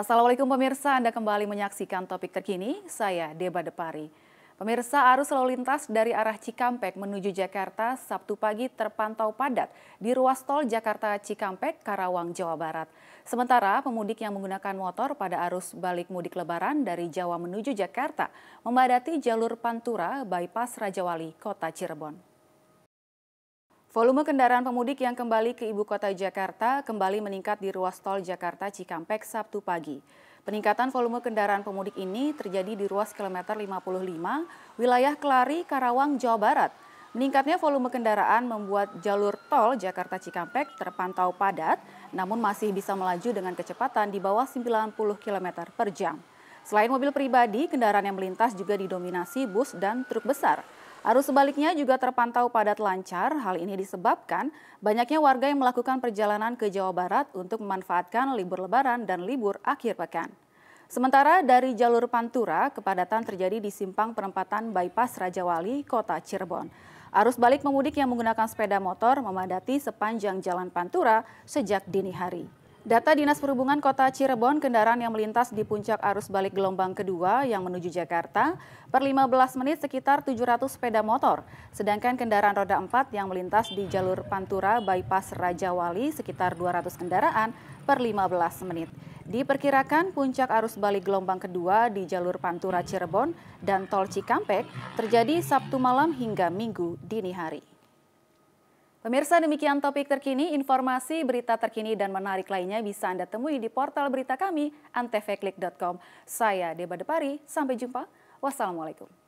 Assalamualaikum pemirsa, Anda kembali menyaksikan topik terkini, saya Deba Depari. Pemirsa arus lalu lintas dari arah Cikampek menuju Jakarta Sabtu pagi terpantau padat di ruas tol Jakarta Cikampek, Karawang, Jawa Barat. Sementara pemudik yang menggunakan motor pada arus balik mudik lebaran dari Jawa menuju Jakarta memadati jalur Pantura bypass Raja Wali Kota Cirebon. Volume kendaraan pemudik yang kembali ke ibu kota Jakarta kembali meningkat di ruas tol Jakarta Cikampek Sabtu pagi. Peningkatan volume kendaraan pemudik ini terjadi di ruas kilometer 55, wilayah Kelari, Karawang, Jawa Barat. Meningkatnya volume kendaraan membuat jalur tol Jakarta Cikampek terpantau padat, namun masih bisa melaju dengan kecepatan di bawah 90 km per jam. Selain mobil pribadi, kendaraan yang melintas juga didominasi bus dan truk besar. Arus sebaliknya juga terpantau padat lancar. Hal ini disebabkan banyaknya warga yang melakukan perjalanan ke Jawa Barat untuk memanfaatkan libur lebaran dan libur akhir pekan. Sementara dari jalur Pantura, kepadatan terjadi di simpang perempatan bypass Raja Wali, Kota Cirebon. Arus balik pemudik yang menggunakan sepeda motor memadati sepanjang jalan Pantura sejak dini hari. Data Dinas Perhubungan Kota Cirebon, kendaraan yang melintas di puncak arus balik gelombang kedua yang menuju Jakarta per 15 menit sekitar 700 sepeda motor, sedangkan kendaraan roda 4 yang melintas di jalur Pantura bypass Raja Wali sekitar 200 kendaraan per 15 menit. Diperkirakan puncak arus balik gelombang kedua di jalur Pantura Cirebon dan Tol Cikampek terjadi Sabtu malam hingga Minggu dini hari. Pemirsa demikian topik terkini, informasi berita terkini dan menarik lainnya bisa Anda temui di portal berita kami antvklik.com. Saya Deba Depari, sampai jumpa. Wassalamualaikum.